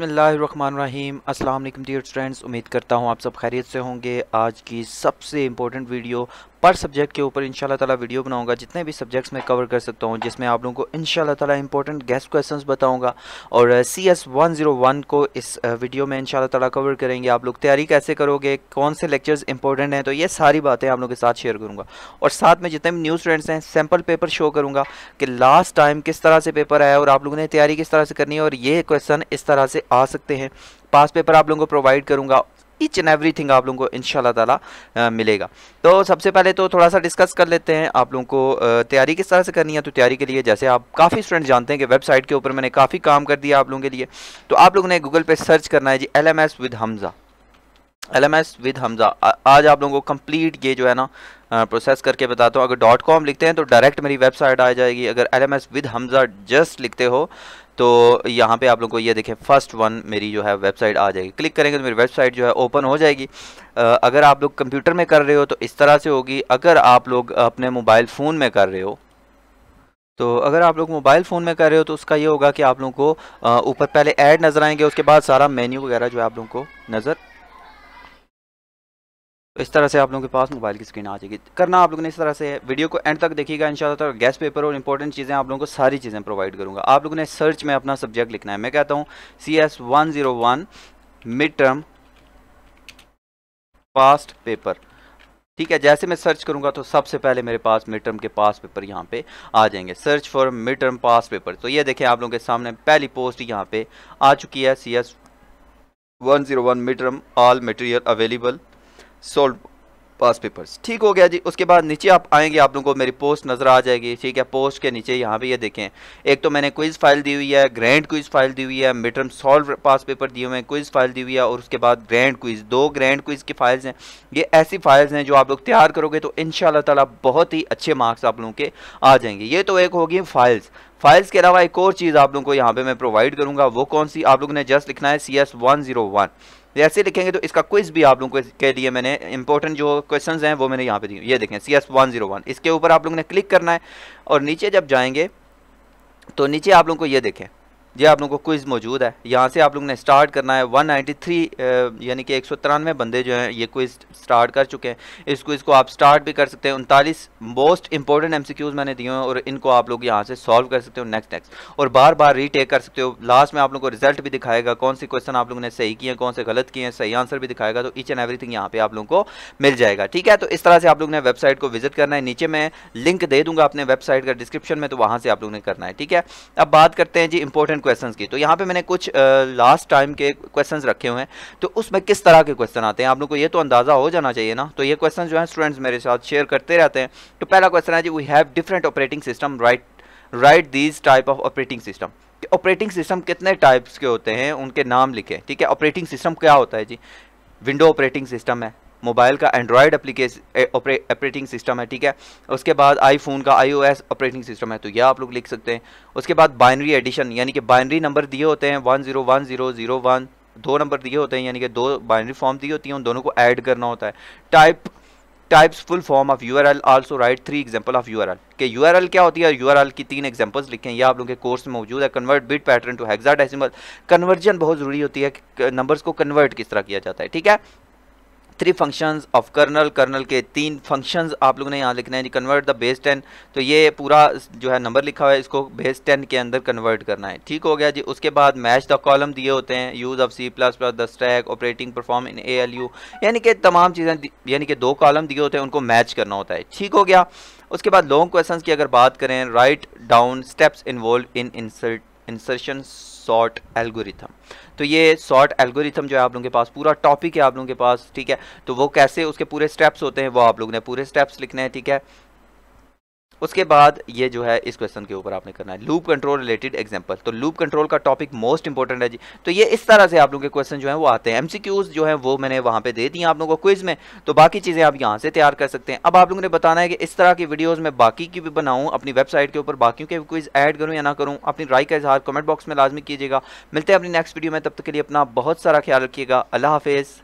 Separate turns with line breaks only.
बसमीम अल्लाम dear friends उम्मीद करता हूँ आप सब खैरियत से होंगे आज की सबसे इम्पोर्टेंट वीडियो पर सब्जेक्ट के ऊपर इंशाल्लाह ताला वीडियो बनाऊंगा जितने भी सब्जेक्ट्स मैं कवर कर सकता हूँ जिसमें आप लोगों को इंशाल्लाह ताला इंपॉर्टेंट गेस्ट क्वेश्चंस बताऊंगा और C S one zero one को इस वीडियो uh, में इंशाल्लाह ताला कवर करेंगे आप लोग तैयारी कैसे करोगे कौन से लेक्चर्स इंपॉर्टेंट हैं तो ये सारी बातें आप लोगों के साथ शेयर करूँगा और साथ में जितने भी न्यू स्टूडेंट्स हैं सैम्पल पेपर शो करूँगा कि लास्ट टाइम किस तरह से पेपर आया और आप लोगों ने तैयारी किस तरह से करनी है और ये क्वेश्चन इस तरह से आ सकते हैं पास पेपर आप लोगों को प्रोवाइड करूँगा ईच एंड एवरी थिंग आप लोगों को इन ताला मिलेगा तो सबसे पहले तो थोड़ा सा डिस्कस कर लेते हैं आप लोगों को तैयारी किस तरह से करनी है तो तैयारी के लिए जैसे आप काफ़ी स्टूडेंट जानते हैं कि वेबसाइट के ऊपर मैंने काफ़ी काम कर दिया आप लोगों के लिए तो आप लोगों ने गूगल पर सर्च करना है जी L M S with Hamza L M S with Hamza आज आप लोगों को कंप्लीट ये जो है ना प्रोसेस करके बताता हूँ अगर डॉट कॉम लिखते हैं तो डायरेक्ट मेरी वेबसाइट आ जाएगी अगर L M S with Hamza just लिखते हो तो यहाँ पे आप लोग को ये देखें फर्स्ट वन मेरी जो है वेबसाइट आ जाएगी क्लिक करेंगे तो मेरी वेबसाइट जो है ओपन हो जाएगी अगर आप लोग कंप्यूटर में कर रहे हो तो इस तरह से होगी अगर आप लोग अपने मोबाइल फ़ोन में कर रहे हो तो अगर आप लोग मोबाइल फ़ोन में कर रहे हो तो उसका ये होगा कि आप लोगों को ऊपर पहले ऐड नज़र आएंगे उसके बाद सारा मेन्यू वगैरह जो है आप लोगों को नज़र तो इस तरह से आप लोगों के पास मोबाइल की स्क्रीन आ जाएगी करना आप लोगों ने इस तरह से वीडियो को एंड तक देखिएगा इन शाला गैस पेपर और इंपॉर्टेंट चीज़ें आप लोगों को सारी चीज़ें प्रोवाइड करूँगा आप लोगों ने सर्च में अपना सब्जेक्ट लिखना है मैं कहता हूँ C S one zero one mid term past paper ठीक है जैसे मैं सर्च करूंगा तो सबसे पहले मेरे पास मिड टर्म के पास पेपर यहाँ पे आ जाएंगे search for mid term past paper तो ये देखें आप लोगों के सामने पहली पोस्ट यहाँ पे आ चुकी है C S one zero one mid term all material available solve past papers ठीक हो गया जी उसके बाद नीचे आप आएंगे आप लोगों को मेरी पोस्ट नज़र आ जाएगी ठीक है पोस्ट के नीचे यहाँ पे ये देखें एक तो मैंने क्विज़ फाइल दी हुई है ग्रैंड क्विज़ फाइल दी हुई है मिड सॉल्व पास पेपर दिए हुए हैं क्विज़ फाइल दी हुई है और उसके बाद ग्रैंड क्विज़ दो ग्रैंड क्विज़ की फाइल्स हैं ये ऐसी फाइल्स हैं जो आप लोग तैयार करोगे तो इन ताला बहुत ही अच्छे मार्क्स आप लोगों के आ जाएंगे ये तो एक होगी फाइल्स फाइल्स के अलावा एक और चीज़ आप लोगों को यहाँ पर मैं प्रोवाइड करूँगा वो कौन सी आप लोगों ने जस्ट लिखना है C S one zero one जैसे लिखेंगे तो इसका क्विज भी आप लोगों के लिए मैंने इंपॉर्टेंट जो क्वेश्चंस हैं वो मैंने यहाँ पे दिए ये देखें C S one zero one इसके ऊपर आप लोगों ने क्लिक करना है और नीचे जब जाएंगे तो नीचे आप लोगों को ये देखें ये आप लोगों को क्विज़ मौजूद है यहाँ से आप लोगों ने स्टार्ट करना है 193 यानी कि एक बंदे जो हैं ये क्विज़ स्टार्ट कर चुके हैं इस क्विज़ को आप स्टार्ट भी कर सकते हैं उनतालीस मोस्ट इंपॉर्टेंट एमसीक्यूज़ मैंने दिए हैं और इनको आप लोग यहाँ से सॉल्व कर सकते हो नेक्स्ट नेक्स्ट और बार बार रीटेक कर सकते हो लास्ट में आप लोग को रिजल्ट भी दिखाएगा कौन से क्वेश्चन आप लोगों ने सही किए हैं कौन से गलत किए हैं सही आंसर भी दिखाएगा तो ईच एंड एवरीथिंग यहाँ पे आप लोगों को मिल जाएगा ठीक है तो इस तरह से आप लोग ने वेबसाइट को विजिट करना है नीचे मैं लिंक दे दूंगा अपने वेबसाइट का डिस्क्रिप्शन में तो वहाँ से आप लोग ने करना है ठीक है अब बात करते हैं जी इंपॉर्टेंट क्वेश्चन की तो यहाँ पे मैंने कुछ लास्ट टाइम के क्वेश्चन रखे हुए हैं तो उसमें किस तरह के क्वेश्चन आते हैं आप लोग को ये तो अंदाज़ा हो जाना चाहिए ना तो ये क्वेश्चन जो है स्टूडेंट्स मेरे साथ शेयर करते रहते हैं तो पहला क्वेश्चन है जी we have different operating system right right these type of operating system operating system कितने टाइप्स के होते हैं उनके नाम लिखे ठीक है ऑपरेटिंग सिस्टम क्या होता है जी विंडो ऑपरेटिंग सिस्टम है मोबाइल का एंड्रॉयड एप्लीकेशन ऑपरेटिंग सिस्टम है ठीक है उसके बाद आईफोन का आईओएस ऑपरेटिंग सिस्टम है तो यह आप लोग लिख सकते हैं उसके बाद बाइनरी एडिशन यानी कि बाइनरी नंबर दिए होते हैं one zero one zero zero one दो नंबर दिए होते हैं यानी कि दो बाइनरी फॉर्म दी होती हैं उन दोनों को ऐड करना होता है type types full form of U R L also write three example of U R L के यू आर एल क्या होती है यू आर एल की तीन एग्जाम्पल्स लिखे हैं यह आप लोगों के कोर्स में मौजूद है convert bit pattern to decimal conversion बहुत जरूरी होती है नंबर्स को कन्वर्ट किस तरह किया जाता है ठीक है three functions of kernel kernel के तीन फंक्शंस आप लोगों ने यहाँ लिखना है जी कन्वर्ट द बेस टेन तो ये पूरा जो है नंबर लिखा हुआ है इसको बेस टेन के अंदर कन्वर्ट करना है ठीक हो गया जी उसके बाद मैच द कॉलम दिए होते हैं use of C plus plus the stack operating perform in A L U यानी कि तमाम चीज़ें यानी कि दो कॉलम दिए होते हैं उनको मैच करना होता है ठीक हो गया उसके बाद लॉन्ग क्वेश्चन की अगर बात करें write down steps involve in insert insertion sort algorithm तो ये सॉर्ट एल्गोरिथम जो है आप लोगों के पास पूरा टॉपिक है आप लोगों के पास ठीक है तो वो कैसे उसके पूरे स्टेप्स होते हैं वो आप लोगों ने पूरे स्टेप्स लिखने हैं ठीक है उसके बाद ये जो है इस क्वेश्चन के ऊपर आपने करना है लूप कंट्रोल रिलेटेड एग्जांपल तो लूप कंट्रोल का टॉपिक मोस्ट इंपॉर्टेंट है जी तो ये इस तरह से आप लोगों के क्वेश्चन जो है वो आते हैं एमसीक्यूज जो है वो मैंने वहां पे दे दिए आप लोगों को क्विज में तो बाकी चीजें आप यहाँ से तैयार कर सकते हैं अब आप लोगों ने बताना है कि इस तरह की वीडियोज में बाकी की भी बनाऊँ अपनी वेबसाइट के ऊपर बाकी के क्विज एड करूँ या ना करूँ अपनी राय का इजहार कमेंट बॉक्स में लाजमी कीजिएगा मिलते हैं अपनी नेक्स्ट वीडियो में तब तक के लिए अपना बहुत सारा ख्याल रखिएगा अल्लाह हाफिज़